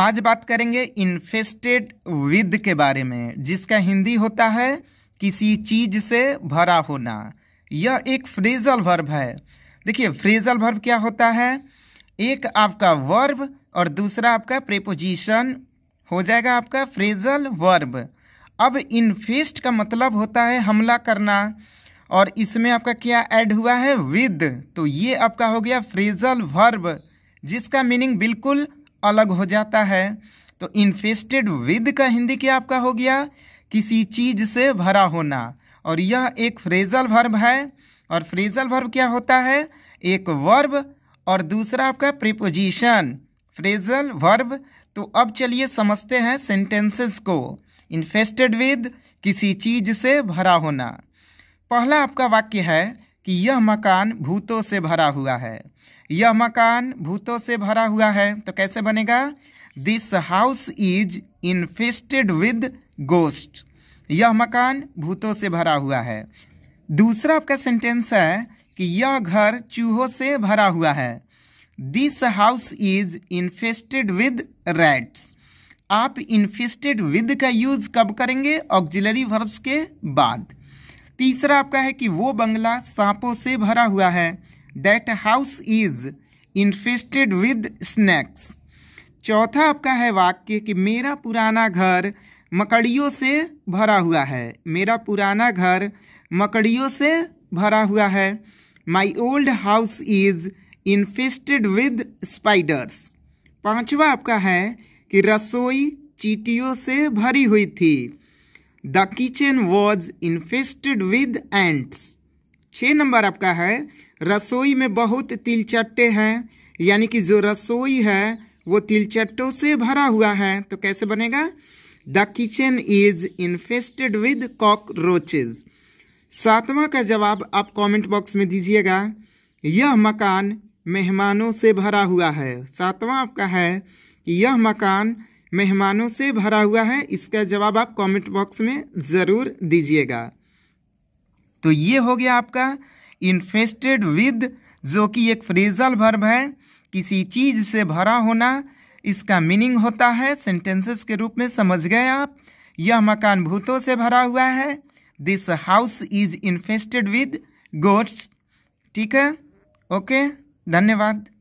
आज बात करेंगे इन्फेस्टेड विद के बारे में जिसका हिंदी होता है किसी चीज से भरा होना यह एक फ्रेजल वर्ब है देखिए फ्रेजल वर्ब क्या होता है एक आपका वर्ब और दूसरा आपका प्रेपोजिशन हो जाएगा आपका फ्रेजल वर्ब अब इन्फेस्ट का मतलब होता है हमला करना और इसमें आपका क्या ऐड हुआ है विद तो ये आपका हो गया फ्रेजल वर्ब जिसका मीनिंग बिल्कुल अलग हो जाता है तो इन्फेस्टेड विद का हिंदी क्या आपका हो गया किसी चीज से भरा होना और यह एक फ्रेजल वर्ब है और फ्रेजल वर्ब क्या होता है एक वर्ब और दूसरा आपका प्रिपोजिशन फ्रेजल वर्ब तो अब चलिए समझते हैं सेंटेंसेस को इन्फेस्टेड विद किसी चीज से भरा होना पहला आपका वाक्य है कि यह मकान भूतों से भरा हुआ है यह मकान भूतों से भरा हुआ है तो कैसे बनेगा this house is infested with ghost यह मकान भूतों से भरा हुआ है दूसरा आपका सेंटेंस है कि यह घर चूहों से भरा हुआ है this house is infested with rats आप इन्फेस्टेड विद का यूज कब करेंगे ऑक्जिलरी वर्ब्स के बाद तीसरा आपका है कि वो बंगला सांपों से भरा हुआ है that house is infested with snakes चौथा आपका है वाक्य कि मेरा पुराना घर मकड़ियों से भरा हुआ है मेरा पुराना घर मकड़ियों से भरा हुआ है my old house is infested with spiders पांचवा आपका है कि रसोई चीटियों से भरी हुई थी the kitchen was infested with ants छः नंबर आपका है रसोई में बहुत तिलचट्टे हैं यानी कि जो रसोई है वो तिलचट्टों से भरा हुआ है तो कैसे बनेगा the kitchen is infested with cockroaches सातवां का जवाब आप कमेंट बॉक्स में दीजिएगा यह मकान मेहमानों से भरा हुआ है सातवां आपका है कि यह मकान मेहमानों से भरा हुआ है इसका जवाब आप कमेंट बॉक्स में ज़रूर दीजिएगा तो ये हो गया आपका इन्फेस्टेड विद जो कि एक फ्रेजल वर्ब है किसी चीज़ से भरा होना इसका मीनिंग होता है सेंटेंसेस के रूप में समझ गए आप यह मकान भूतों से भरा हुआ है this house is infested with goats ठीक है ओके धन्यवाद